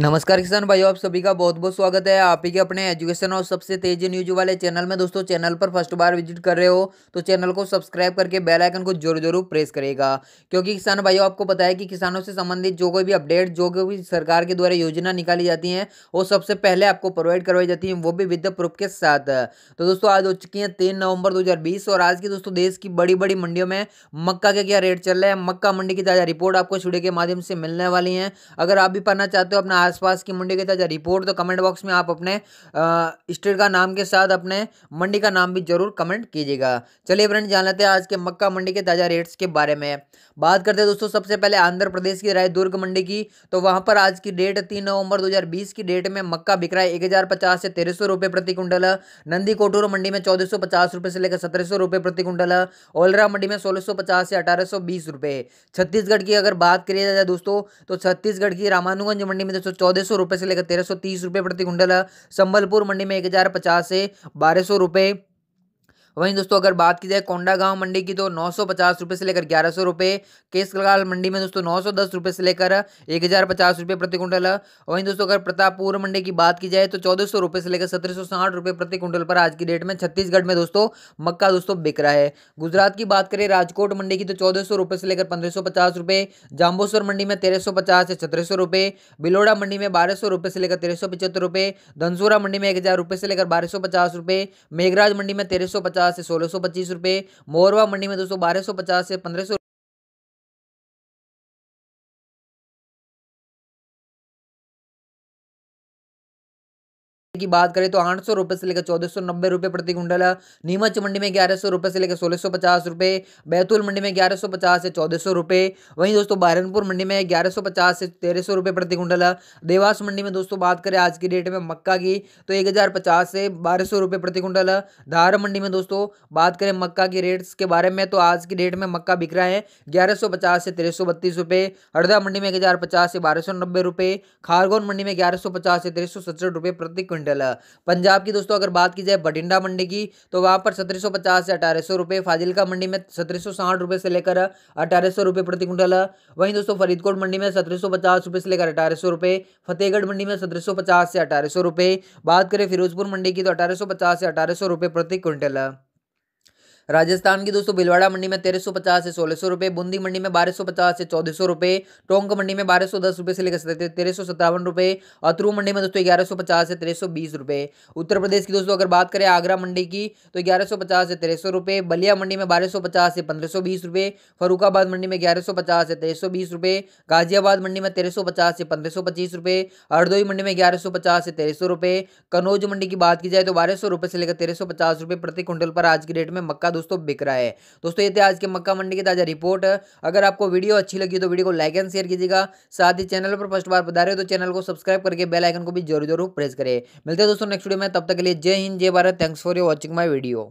नमस्कार किसान भाइयों आप सभी का बहुत बहुत स्वागत है आप ही के अपने एजुकेशन और सबसे तेज न्यूज वाले चैनल में दोस्तों चैनल पर फर्स्ट बार विजिट कर रहे हो तो चैनल को सब्सक्राइब करके बेल आइकन को जरूर जरूर प्रेस करेगा क्योंकि किसान भाइयों आपको पता है कि किसानों से संबंधित जो कोई भी अपडेट जो कोई भी सरकार के द्वारा योजना निकाली जाती है वो सबसे पहले आपको प्रोवाइड करवाई जाती है वो भी विद प्रूफ के साथ तो दोस्तों आज हो चुकी है तीन नवंबर दो और आज की दोस्तों देश की बड़ी बड़ी मंडियों में मक्का का क्या रेट चल रहा है मक्का मंडी की ताजा रिपोर्ट आपको छुड़े के माध्यम से मिलने वाली है अगर आप भी पढ़ना चाहते हो अपना आसपास की मंडी के ताज़ा रिपोर्ट तो कमेंट बॉक्स में आप अपने स्टेट का नाम के साथ अपने मंडी का नाम भी जरूर कमेंट कीजिएगा चलिए फ्रेंड जान लेते हैं आज के मक्का मंडी के ताज़ा रेट्स के बारे में बात करते हैं दोस्तों सबसे पहले आंध्र प्रदेश की राय दुर्ग मंडी की तो वहाँ पर आज की डेट तीन नवंबर 2020 की डेट में मक्का बिक रहा है एक हज़ार पचास से तेरह सौ रुपये प्रति कुंटल नंदी कोटूर मंडी में चौदह सौ पचास रुपये से लेकर सत्रह सौ रुपये प्रति कुंटल ओलरा मंडी में सोलह सौ पचास से अठारह सौ बीस रुपये छत्तीसगढ़ की अगर बात करी जाए दोस्तों तो छत्तीसगढ़ की रामानुगंज मंडी में दो चौदह सौ रुपये से लेकर तेरह सौ तीस रुपये प्रति कुंटल संबलपुर मंडी में एक हज़ार पचास से बारह सौ रुपये वहीं दोस्तों अगर बात की जाए कोंडा गांव मंडी की तो नौ सौ पचास रुपये से लेकर ग्यारह सौ रुपये केसकलाल मंडी में दोस्तों नौ सौ दस रुपये से लेकर एक हज़ार पचास रुपये प्रति कुंटल वहीं दोस्तों अगर प्रतापपुर मंडी की बात की जाए तो चौदह सौ रुपये से लेकर सत्रह सौ साठ रुपये प्रति कुंटल पर आज की डेट में छत्तीसगढ़ में दोस्तों मक्का दोस्तों बिक रहा है गुजरात की बात करें राजकोट मंडी की तो चौदह सौ रुपये से लेकर पंद्रह सौ पचास रुपये जाम्बोसर मंडी में तेरह सौ पचास से सत्रह सौ रुपये बिलोड़ा मंडी में बारह सौ रुपये से लेकर तेरह सौ पचहत्तर रुपये धनसोरा मंडी में एक हज़ार रुपये से लेकर बारह सौ पचास रुपये मेघराज मंडी में तेरह सौ पचास से सोलह सौ पच्चीस रुपये मोरवा मंडी में दोस्तों बारह सौ पचास से पंद्रह सौ की बात करें तो आठ सौ रुपये से लेकर चौदह सौ नब्बे रुपये प्रति कुंटल नीमच मंडी में ग्यारह सौ रुपये से लेकर सोलह सौ पचास रुपये बैतूल मंडी में ग्यारह सौ पचास से चौदह सौ रुपये वहीं दोस्तों बारनपुर मंडी में ग्यारह सौ पचास से तेरह सौ रुपये प्रति कुंटल देवास मंडी में दोस्तों बात करें आज की डेट में मक्का की तो एक हज़ार पचास से बारह सौ रुपये प्रति कुंटल धार मंडी में दोस्तों बात करें मक्का की रेट्स के बारे में तो आज की डेट में मक्का बिक रहा है ग्यारह सौ पचास से तेरह सौ बत्तीस रुपये हरदा मंडी में एक हज़ार पचास से बारह सौ नब्बे रुपये खारगोन मंडी में ग्यारह सौ पचास से तेरह सौ सत्तर रुपये प्रति क्विंटल कैपिटल है पंजाब की दोस्तों अगर बात की जाए बठिंडा मंडी की तो वहाँ पर सत्रह से अठारह रुपए फाजिलका मंडी में सत्रह रुपए से लेकर अठारह रुपए प्रति क्विंटल है वहीं दोस्तों फरीदकोट मंडी में सत्रह रुपए से लेकर अठारह रुपए फतेहगढ़ मंडी में सत्रह से अठारह रुपए बात करें फिरोजपुर मंडी की तो अठारह से अठारह रुपए प्रति क्विंटल है राजस्थान की दोस्तों भिलवाड़ा मंडी में तेरह सौ पचास से सोलह सौ रुपये बूंदी मंडी में बारह सौ पचास से चौदह सौ रुपये टोंक मंडी में बारह सौ दस रुपये से लेकर सकते तेरह सौ सत्तावन रुपये अतरू मंडी में दोस्तों ग्यारह सौ पचास से तेरह सौ बीस रुपये उत्तर प्रदेश की दोस्तों अगर बात करें आगरा मंडी की तो ग्यारह सौ पचास से तेरह सौ रुपये बलिया मंडी में बारह सौ पचास से पंद्रह सौ बीस रुपये फरुखाबाद मंडी में ग्यारह सौ पचास से तेरह सौ बीस रुपये गाजियाबाद मंडी में तेरह सौ पचास से पंद्रह सौ पच्चीस रुपये हरदोई मंडी में ग्यारह सौ पचास से तेरह सौ रुपये कनौज मंडी की बात की जाए तो बारह सौ रुपये से लेकर तेरह सौ पचास रुपये प्रति क्विंटल पर आज की डेट में मक्का दोस्तों बिक रहा है दोस्तों ये थे आज के मक्का मंडी की ताज़ा रिपोर्ट अगर आपको वीडियो अच्छी लगी तो वीडियो को लाइक एंड शेयर कीजिएगा साथ ही चैनल पर फर्स्ट बार रहे तो चैनल को सब्सक्राइब करके बेल आइकन को भी जरूर जरूर प्रेस करें मिलते हैं दोस्तों नेक्स्ट वीडियो में तब तक के लिए जय हिंद जय Bharat thanks for you watching my video